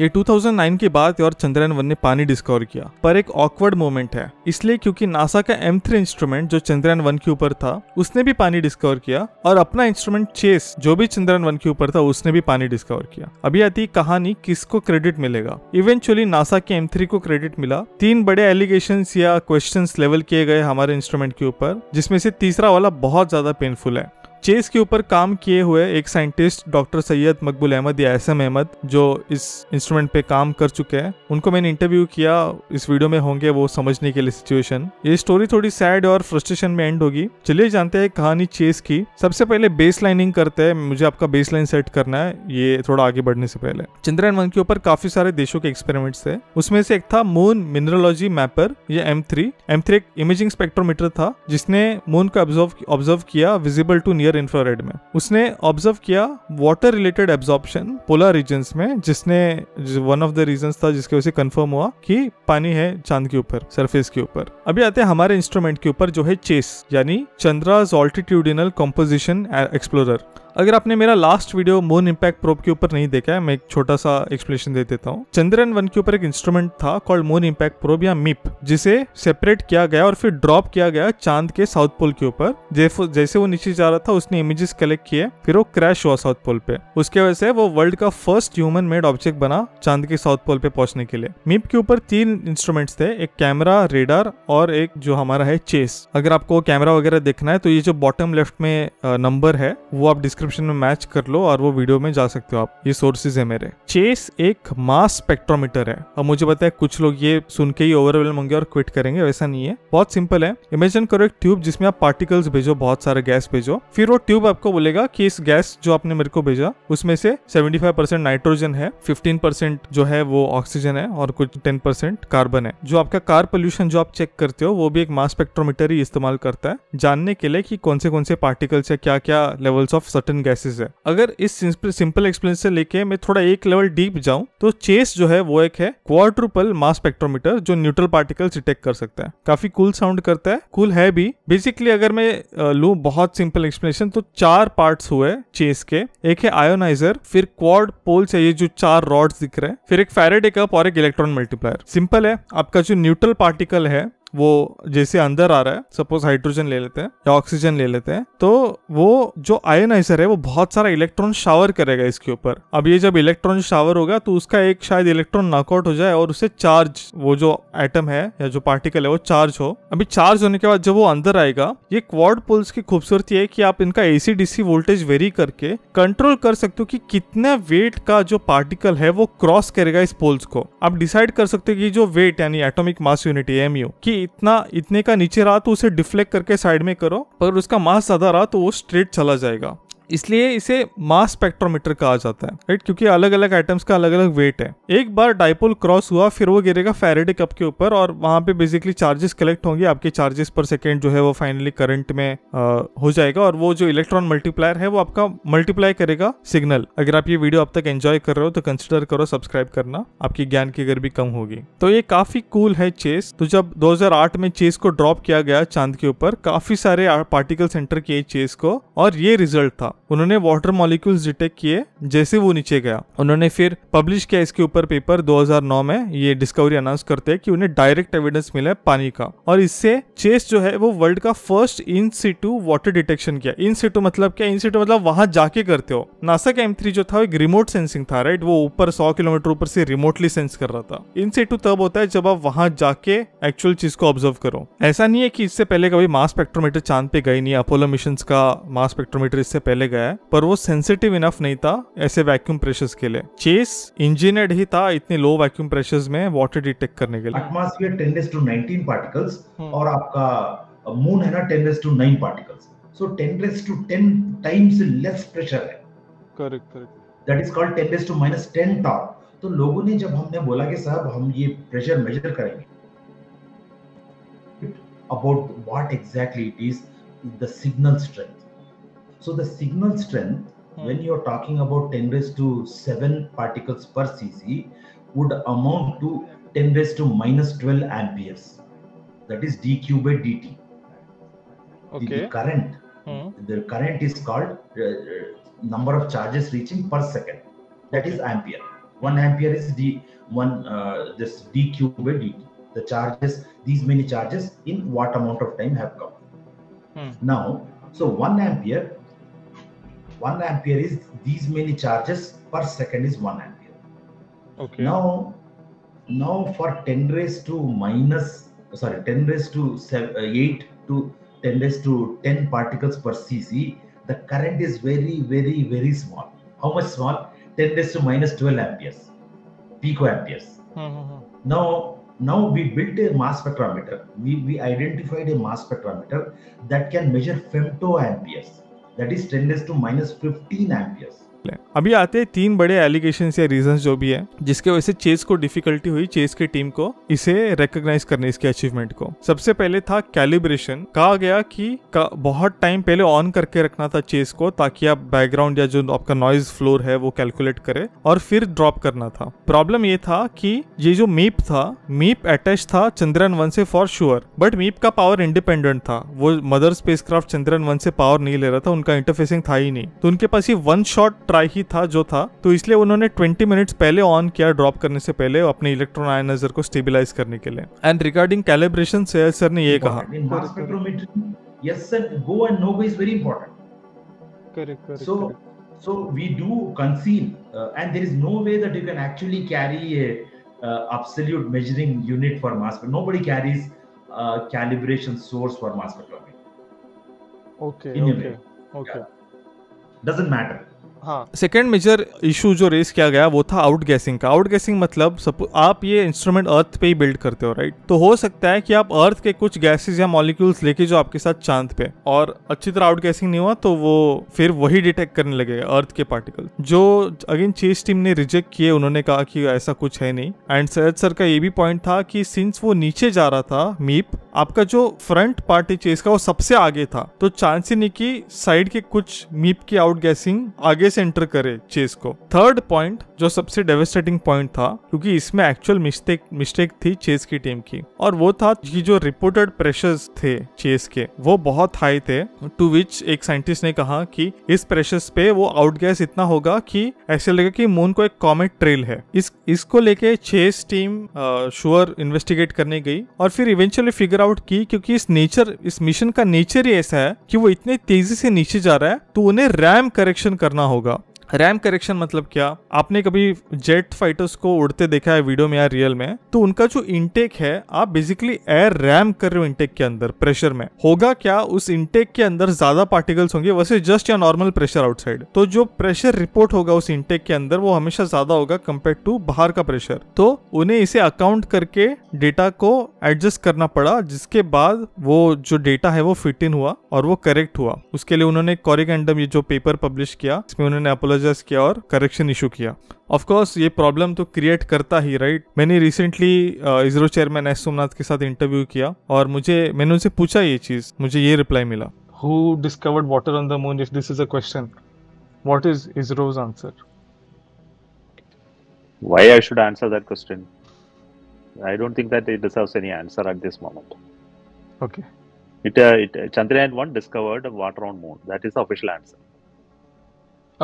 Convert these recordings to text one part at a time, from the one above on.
ये 2009 के बाद और चंद्रयान वन ने पानी डिस्कवर किया पर एक ऑकवर्ड मोमेंट है इसलिए क्योंकि नासा का एम थ्री इंस्ट्रूमेंट जो चंद्रयान वन के ऊपर था उसने भी पानी डिस्कवर किया और अपना इंस्ट्रूमेंट चेस जो भी चंद्रयान वन के ऊपर था उसने भी पानी डिस्कवर किया अभी आती कहानी किसको क्रेडिट मिलेगा इवेंचुअली नासा के एम को क्रेडिट मिला तीन बड़े एलिगेशन या क्वेश्चन लेवल किए गए हमारे इंस्ट्रूमेंट के ऊपर जिसमें से तीसरा वाला बहुत ज्यादा पेनफुल है चेस के ऊपर काम किए हुए एक साइंटिस्ट डॉक्टर सैयद मकबूल अहमद या एस एम अहमद जो इस इंस्ट्रूमेंट पे काम कर चुके हैं उनको मैंने इंटरव्यू किया इस वीडियो में होंगे वो समझने के लिए सिचुएशन ये स्टोरी थोड़ी सैड और फ्रस्ट्रेशन में एंड होगी चलिए जानते हैं कहानी चेस की सबसे पहले बेस लाइनिंग करते हैं मुझे आपका बेस लाइन सेट करना है ये थोड़ा आगे बढ़ने से पहले चंद्रयान वन के ऊपर काफी सारे देशों के एक्सपेरिमेंट्स थे उसमें से एक था मून मिनरोलॉजी मैपर या एम थ्री एम थ्री एक इमेजिंग स्पेक्ट्रोमीटर था जिसने मून को ऑब्जर्व किया विजिबल टू नियर इंफ्रारेड में उसने ऑब्जर्व किया water related absorption polar region में जिसने वन ऑफ द रीजन था जिसके वजह से कंफर्म हुआ कि पानी है चांद के ऊपर सरफेस के ऊपर अभी आते हैं हमारे इंस्ट्रूमेंट के ऊपर जो है चेस यानी चंद्रास ऑल्टीट्यूडिनल कॉम्पोजिशन एक्सप्लोरर अगर आपने मेरा last video moon impact probe के ऊपर नहीं देखा है मैं एक छोटा सा एक्सप्लेनेशन दे देता हूँ चंद्रयान वन के ऊपर एक इंस्ट्रूमेंट था कॉल्ड मून इम्पैक्ट प्रोब या मिप जिसे सेपरेट किया गया और फिर ड्रॉप किया गया चांद के साउथ पोल के ऊपर जैसे वो नीचे जा रहा था उसने इमेजेस कलेक्ट किए फिर वो क्रैश हुआ साउथ पोल पे उसके वजह से वो वर्ल्ड का फर्स्ट ह्यूमन मेड ऑब्जेक्ट बना चांद के साउथ पोल पे पहुंचने के लिए मिप के ऊपर तीन इंस्ट्रूमेंट्स थे एक कैमरा रेडर और एक जो हमारा है चेस अगर आपको कैमरा वगैरह देखना है तो ये जो बॉटम लेफ्ट में नंबर है वो आप डिस्क्रिप्ट डिस्क्रिप्शन में मैच कर लो और वो वीडियो में जा सकते हो आप ये सोर्सेज है मेरे चेस एक मास स्पेक्ट्रोमीटर है और मुझे पता है कुछ लोग ये सुन के ही ओवरवेलम होंगे और क्विट करेंगे वैसा नहीं है बहुत सिंपल है इमेजिन करो एक ट्यूब जिसमें आप पार्टिकल्स भेजो बहुत सारे गैस भेजो फिर वो ट्यूब आपको बोलेगा कि इस गैस जो आपने मेरे को भेजा उसमें से 75% नाइट्रोजन है 15% जो है वो ऑक्सीजन है और कुछ 10% कार्बन है जो आपका कार पोल्यूशन जो आप चेक करते हो वो भी एक मास स्पेक्ट्रोमीटर ही इस्तेमाल करता है जानने के लिए कि कौन से कौन से पार्टिकल्स है क्या क्या लेवल्स ऑफ सर्टन गैसेज है अगर इस सिंपल एक्सप्लेनेशन लेके मैं थोड़ा एक लेवल डीप जाऊं तो चेस जो है वो एक है क्वार्ट्रुपल मास स्पेक्ट्रोमीटर जो न्यूट्रल पार्टिकल्स डिटेक्ट कर सकता है काफी कूल साउंड करता है कूल है भी बेसिकली अगर मैं लू बहुत सिंपल एक्सप्लेनेशन तो चार पार्ट हुए चेस के एक है आयोनाइजर फिर क्वार्ड पोल चाहिए जो चार रॉड्स दिख रहे हैं फिर एक फेरेडे कप और एक इलेक्ट्रॉन मल्टीप्लायर सिंपल है आपका जो न्यूट्रल पार्टिकल है वो जैसे अंदर आ रहा है सपोज हाइड्रोजन ले लेते हैं या ऑक्सीजन ले लेते हैं तो वो जो आयोनाइजर है वो बहुत सारा इलेक्ट्रॉन शावर करेगा इसके ऊपर अब ये जब इलेक्ट्रॉन शावर होगा तो उसका एक शायद इलेक्ट्रॉन नॉकआउट हो जाए और उसे चार्ज वो जो एटम है या जो पार्टिकल है वो चार्ज हो अभी चार्ज होने के बाद जब वो अंदर आएगा ये क्वाड पुल्स की खूबसूरती है कि आप इनका एसी डीसी वोल्टेज वेरी करके कंट्रोल कर सकते हो कि कितना वेट का जो पार्टिकल है वो क्रॉस करेगा इस पोल्स को आप डिसाइड कर सकते हो कि जो वेट यानी एटोमिक मास यूनिट एम की इतना इतने का नीचे रहा तो उसे डिफ्लेक्ट करके साइड में करो पर उसका मास ज्यादा रहा तो वो स्ट्रेट चला जाएगा इसलिए इसे मास स्पेक्ट्रोमीटर कहा जाता है राइट क्योंकि अलग अलग आइटम्स का अलग अलग वेट है एक बार डायपोल क्रॉस हुआ फिर वो गिरेगा फेरेडे कप के ऊपर और वहां पे बेसिकली चार्जेस कलेक्ट होंगे आपके चार्जेस पर सेकेंड जो है वो फाइनली करंट में आ, हो जाएगा और वो जो इलेक्ट्रॉन मल्टीप्लायर है वो आपका मल्टीप्लाई करेगा सिग्नल अगर आप ये वीडियो अब तक एंजॉय कर रहे हो तो कंसिडर करो सब्सक्राइब करना आपकी ज्ञान की गर्भी कम होगी तो ये काफी कूल है चेस तो जब दो में चेस को ड्रॉप किया गया चांद के ऊपर काफी सारे पार्टिकल सेंटर किए चेस को और ये रिजल्ट था उन्होंने वाटर मॉलिक्यूल्स डिटेक्ट किए जैसे वो नीचे गया उन्होंने फिर पब्लिश किया इसके ऊपर पेपर 2009 में ये डिस्कवरी अनाउंस करते हैं कि उन्हें डायरेक्ट एविडेंस मिला है पानी का और इससे चेस जो है वो वर्ल्ड का first in situ water detection किया इन सीटू मतलब क्या इन सीटू मतलब वहां जाके करते हो नासा का एम जो था एक रिमोट सेंसिंग था राइट वो ऊपर सौ किलोमीटर ऊपर से रिमोटली सेंस कर रहा था इन सीटू तब होता है जब आप वहां जाके एक्चुअल चीज को ऑब्जर्व करो ऐसा नहीं है कि इससे पहले कभी मास स्पेक्ट्रोमीटर चांद पे गई नहीं अपोलो मिशन का मास स्पेक्ट्रोमीटर इससे पहले गए गया है पर वो सेंसिटिव इनफ नहीं था ऐसे वैक्यूम प्रेशर्स के लिए चेस इंजीनियर्ड ही था इतने लो वैक्यूम प्रेशर्स में वाटर डिटेक्ट करने के लिए एटमॉस्फेयर 10 टू 19 पार्टिकल्स और आपका मून है ना ten 10 to nine particles so ten 10 to ten times less pressure है correct correct that is called ten 10 to minus ten torr तो लोगों ने जब हमने बोला कि साहब हम ये प्रेशर मेजर करेंगे about what exactly it is the signal strength So the signal strength, hmm. when you're talking about 10 raised to 7 particles per cc, would amount to 10 raised to minus 12 amperes. That is dq by dt. Okay. The current. Hmm. The current is called uh, uh, number of charges reaching per second. That okay. is ampere. One ampere is d one uh, this dq by dt. The charges, these many charges, in what amount of time have come. Hmm. Now, so one ampere 1 ampere is these many charges per second is 1 ampere. Okay. Now, now for 10 raised to minus, sorry, 10 raised to seven, uh, 8 to 10 raised to 10 particles per cc, the current is very, very, very small. How much small? 10 raised to minus 12 amperes, pico Mm-hmm. Now, now we built a mass spectrometer. We, we identified a mass spectrometer that can measure femto amperes that is 10 to minus 15 amperes अभी आते हैं तीन बड़े allegation या reason जो भी है जिसके वजह से चेस को डिफिकल्टी हुई चेस की टीम को इसे रिकोगनाइज करने इसके अचीवमेंट को सबसे पहले था कैलिब्रेशन कहा गया कि बहुत टाइम पहले ऑन करके रखना था चेस को ताकि आप बैकग्राउंड या जो आपका नॉइज फ्लोर है वो कैलकुलेट करे और फिर ड्रॉप करना था प्रॉब्लम ये था कि ये जो मीप था मीप अटैच था चंद्रयान वन से फॉर श्योर बट मीप का पावर इंडिपेंडेंट था वो mother spacecraft Chandrayaan one से पावर नहीं ले रहा था उनका इंटरफेसिंग था ही नहीं तो उनके पास ये वन शॉट ट्राई ही था जो था तो इसलिए उन्होंने 20 मिनट्स पहले ऑन किया ड्रॉप करने से पहले अपने इलेक्ट्रॉन आयनाइजर को स्टेबिलाईज करने के लिए एंड रिगार्डिंग कैलिब्रेशन से सर ने ये कहा yes sir go and no go is very important correct correct so correct. so we do conceal uh, and there is no way that you can actually carry a uh, absolute measuring unit for mass spectrometry nobody carries uh, calibration source for mass spectrometry okay In okay okay yeah. doesn't matter second major issue जो raise किया गया वो था outgassing का outgassing मतलब आप ये instrument अर्थ पे ही बिल्ड करते हो राइट right? तो हो सकता है कि आप अर्थ के कुछ गैसेज या मॉलिक्यूल्स लेके जो आपके साथ चांद पे और अच्छी तरह आउट गैसिंग नहीं हुआ तो वो फिर वही डिटेक्ट करने लगेगा अर्थ के पार्टिकल जो अगेन चेस टीम ने रिजेक्ट किए उन्होंने कहा कि ऐसा कुछ है नहीं एंड सैयद सर का ये भी पॉइंट था कि सिंस वो नीचे जा रहा था मीप आपका जो फ्रंट पार्टी चेस का वो सबसे आगे था तो चांस ही नहीं कि साइड के कुछ मीप की आउट गैसिंग आगे से एंटर करे चेस को थर्ड पॉइंट जो सबसे डेवेस्टेटिंग पॉइंट था क्योंकि इसमें एक्चुअल मिस्टेक मिस्टेक थी चेस की टीम की और वो था कि जो रिपोर्टेड प्रेशर्स थे चेस के वो बहुत हाई थे टू विच एक साइंटिस्ट ने कहा कि इस प्रेशर्स पे वो आउट गैस इतना होगा कि ऐसे लगेगा कि मून को एक कॉमेट ट्रेल है इस इसको लेके चेस टीम श्योर इन्वेस्टिगेट करने गई और फिर इवेंचुअली फिगर आउट की क्योंकि इस नेचर इस मिशन का नेचर ही ऐसा है कि वो इतने तेजी से नीचे जा रहा है तो उन्हें रैम करेक्शन करना होगा रैम करेक्शन मतलब क्या आपने कभी जेट फाइटर्स को उड़ते देखा है वीडियो में या रियल में तो उनका जो इनटेक है आप बेसिकली एयर रैम कर रहे हो इनटेक के अंदर प्रेशर में होगा क्या उस इनटेक के अंदर ज्यादा पार्टिकल्स होंगे वैसे जस्ट या नॉर्मल प्रेशर आउटसाइड तो जो प्रेशर रिपोर्ट होगा उस इनटेक के अंदर वो हमेशा ज्यादा होगा कम्पेयर टू बाहर का प्रेशर तो उन्हें इसे अकाउंट करके डेटा को एडजस्ट करना पड़ा जिसके बाद वो जो डेटा है वो फिट इन हुआ और वो करेक्ट हुआ उसके लिए उन्होंने कॉरिक एंडम ये जो पेपर पब्लिश किया इसमें उन्होंने अपोलो apologized किया और करेक्शन इशू किया ऑफ कोर्स ये प्रॉब्लम तो क्रिएट करता ही राइट right? मैंने recently ISRO chairman S Somnath के साथ इंटरव्यू किया और मुझे मैंने उनसे पूछा ये चीज़ मुझे ये रिप्लाई मिला who discovered water on the moon if this is a question what is ISRO's answer why i should answer that question i don't think that it deserves any answer at this moment okay it, uh, it chandrayaan one discovered water on moon that is the official answer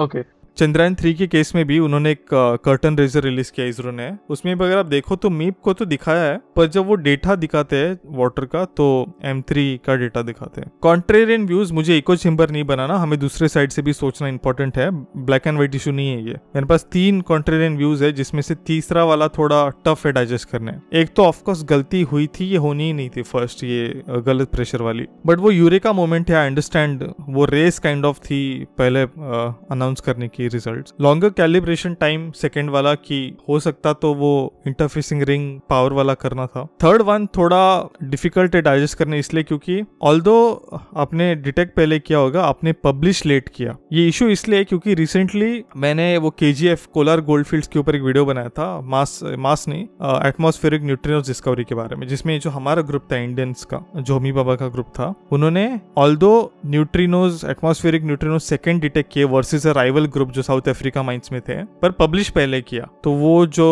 okay Chandrayaan three के case में भी उन्होंने एक curtain raiser release किया इसरो ने उसमें भी अगर आप देखो तो मीप को तो दिखाया है पर जब वो डेटा दिखाते हैं वाटर का तो एम थ्री का डेटा दिखाते हैं कॉन्ट्रेरियन व्यूज मुझे इको चेम्बर नहीं बनाना हमें दूसरे साइड से भी सोचना इंपॉर्टेंट है ब्लैक एंड व्हाइट इशू नहीं है ये मेरे पास तीन कॉन्ट्रेरियन व्यूज है जिसमें से तीसरा वाला थोड़ा टफ है डाइजेस्ट करने एक तो ऑफकोर्स गलती हुई थी ये होनी ही नहीं थी फर्स्ट ये गलत प्रेशर वाली बट वो यूरे का मोमेंट है आई अंडरस्टैंड वो रेस काइंड ऑफ थी पहले अनाउंस करने की की result longer calibration time second वाला की हो सकता तो वो इंटरफेसिंग रिंग पावर वाला करना था थर्ड वन थोड़ा डिफिकल्ट है डाइजेस्ट करने इसलिए क्योंकि ऑल आपने डिटेक्ट पहले किया होगा आपने पब्लिश लेट किया ये इशू इसलिए क्योंकि रिसेंटली मैंने वो K G F Kolar gold field के ऊपर एक वीडियो बनाया था मास मास नहीं एटमोस्फेरिक न्यूट्रिनोज डिस्कवरी के बारे में जिसमें जो हमारा ग्रुप था इंडियंस का जो होमी बाबा का ग्रुप था उन्होंने ऑल दो neutrinos atmospheric neutrinos second detect किए वर्सेज अ राइवल ग्रुप जो साउथ अफ्रीका माइंस में थे पर पब्लिश पहले किया तो वो जो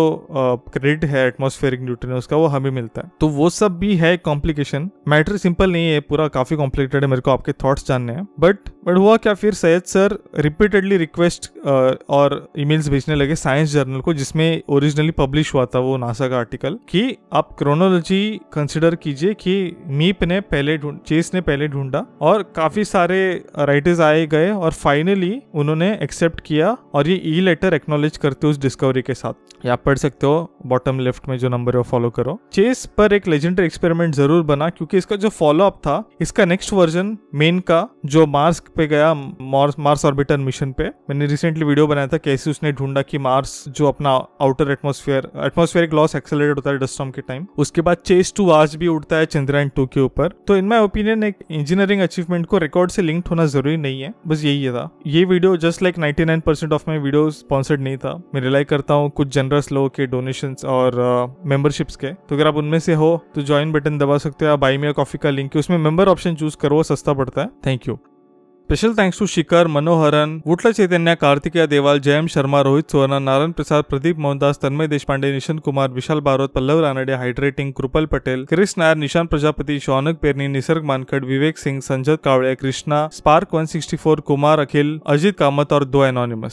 क्रेडिट है एटमोस्फेरिक न्यूट्रन उसका वो हमें मिलता है तो वो सब भी है कॉम्प्लिकेशन मैटर सिंपल नहीं है पूरा काफी कॉम्प्लिकेटेड है मेरे को आपके थॉट्स जानने हैं बट बट हुआ क्या फिर सैयद सर रिपीटेडली रिक्वेस्ट और ईमेल्स भेजने लगे साइंस जर्नल को जिसमें ओरिजिनली पब्लिश हुआ था वो नासा का आर्टिकल कि आप क्रोनोलॉजी कंसिडर कीजिए कि मीप ने पहले चेस ने पहले ढूंढा और काफी सारे राइटर्स आए गए और फाइनली उन्होंने एक्सेप्ट किया किया और ये ई लेटर एक्नोलेज करते उस डिस्कवरी के साथ या पढ़ सकते हो बॉटम लेफ्ट में जो नंबर है फॉलो करो चेस पर एक लेजेंडरी एक्सपेरिमेंट जरूर बना क्योंकि इसका जो फॉलो अप था इसका नेक्स्ट वर्जन मेन का जो मार्स पे गया मार्स ऑर्बिटर मिशन पे मैंने रिसेंटली वीडियो बनाया था कैसे उसने ढूंढा कि मार्स जो अपना outer atmosphere atmospheric loss accelerated होता है डस्टॉम के टाइम उसके बाद चेस टू आज भी उड़ता है चंद्रयान टू के ऊपर तो इन माई ओपिनियन एक इंजीनियरिंग अचीवमेंट को रिकॉर्ड से लिंक्ड होना जरूरी नहीं है बस यही था ये video just like ninety percent of my video sponsored नहीं था मैं रिलाई करता हूँ कुछ जनरस लोगों के डोनेशन और मेंबरशिप्स uh, के तो अगर आप उनमें से हो तो ज्वाइन बटन दबा सकते हो आप बाई में कॉफी का लिंक उसमें मेंबर ऑप्शन चूज करो सस्ता पड़ता है thank you special thanks to Shikhar Manoharan Vutla Chaitanya Kartikeya Deval Jayam Sharma Rohit Suvarna Narayan Prasad Pradeep Mohandas Tanmay Deshpande Nishan Kumar Vishal Bharat Pallav Ranade hydrating Kripal Patel Chris Nair Nishan Prajapati Shaunak Perni Nisarg Mankhad Vivek Singh Sanjat Kawade Krishna spark 164 Kumar Akhil Ajit Kamath और दो एनोनिमस